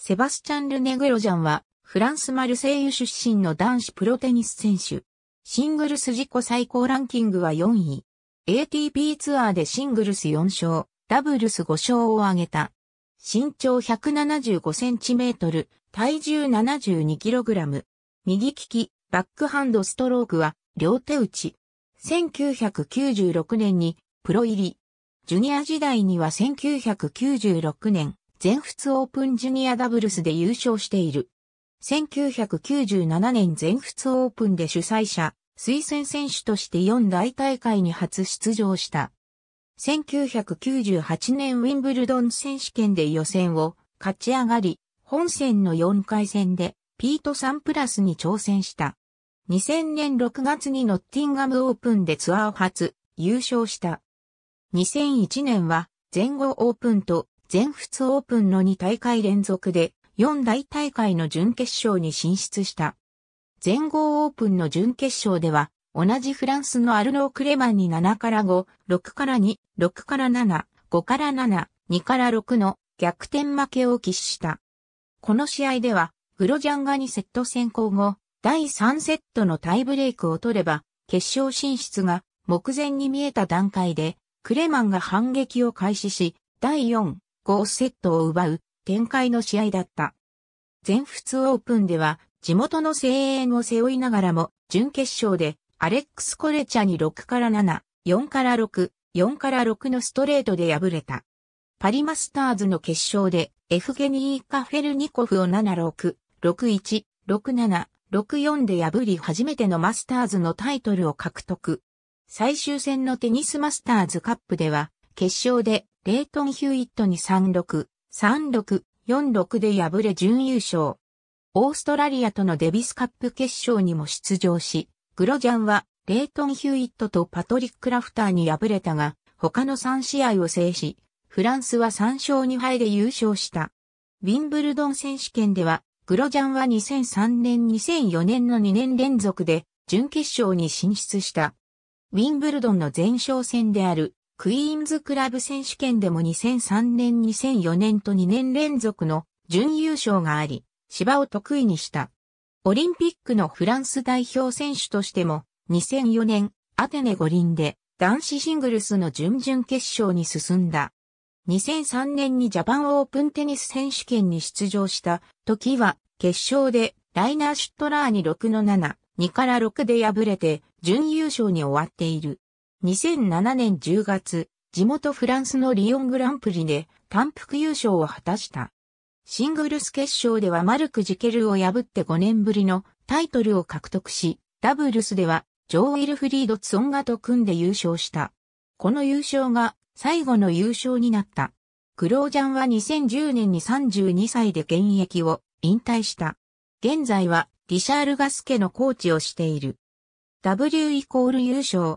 セバスチャン・ルネグロジャンは、フランス・マルセイユ出身の男子プロテニス選手。シングルス自己最高ランキングは4位。ATP ツアーでシングルス4勝、ダブルス5勝を挙げた。身長1 7 5トル、体重7 2ラム。右利き、バックハンドストロークは、両手打ち。1996年に、プロ入り。ジュニア時代には1996年、全仏オープンジュニアダブルスで優勝している。1997年全仏オープンで主催者、推薦選手として4大大会に初出場した。1998年ウィンブルドン選手権で予選を勝ち上がり、本戦の4回戦でピート・サンプラスに挑戦した。2000年6月にノッティンガムオープンでツアー初優勝した。2001年は全豪オープンと全仏オープンの2大会連続で4大大会の準決勝に進出した。全豪オープンの準決勝では、同じフランスのアルノー・クレマンに7から5、6から2、6から7、5から7、2から6の逆転負けを喫した。この試合では、グロジャンが2セット先行後、第3セットのタイブレイクを取れば、決勝進出が目前に見えた段階で、クレマンが反撃を開始し、第4、5セットを奪う展開の試合だった。全仏オープンでは地元の声援を背負いながらも準決勝でアレックス・コレチャに6から7、4から6、4から6のストレートで敗れた。パリマスターズの決勝でエフゲニー・カフェルニコフを76、61、67、64で破り初めてのマスターズのタイトルを獲得。最終戦のテニスマスターズカップでは決勝でレイトン・ヒューイットに36、36、46で敗れ準優勝。オーストラリアとのデビスカップ決勝にも出場し、グロジャンはレイトン・ヒューイットとパトリック・ラフターに敗れたが、他の3試合を制し、フランスは3勝2敗で優勝した。ウィンブルドン選手権では、グロジャンは2003年2004年の2年連続で準決勝に進出した。ウィンブルドンの前哨戦であるクイーンズクラブ選手権でも2003年2004年と2年連続の準優勝があり、芝を得意にした。オリンピックのフランス代表選手としても2004年アテネ五輪で男子シングルスの準々決勝に進んだ。2003年にジャパンオープンテニス選手権に出場した時は決勝でライナー・シュットラーに6の7、2から6で敗れて準優勝に終わっている。2007年10月、地元フランスのリオングランプリで単幅優勝を果たした。シングルス決勝ではマルク・ジケルを破って5年ぶりのタイトルを獲得し、ダブルスではジョー・ウィルフリード・ツオンガと組んで優勝した。この優勝が最後の優勝になった。クロージャンは2010年に32歳で現役を引退した。現在はリシャール・ガスケのコーチをしている。W イコール優勝。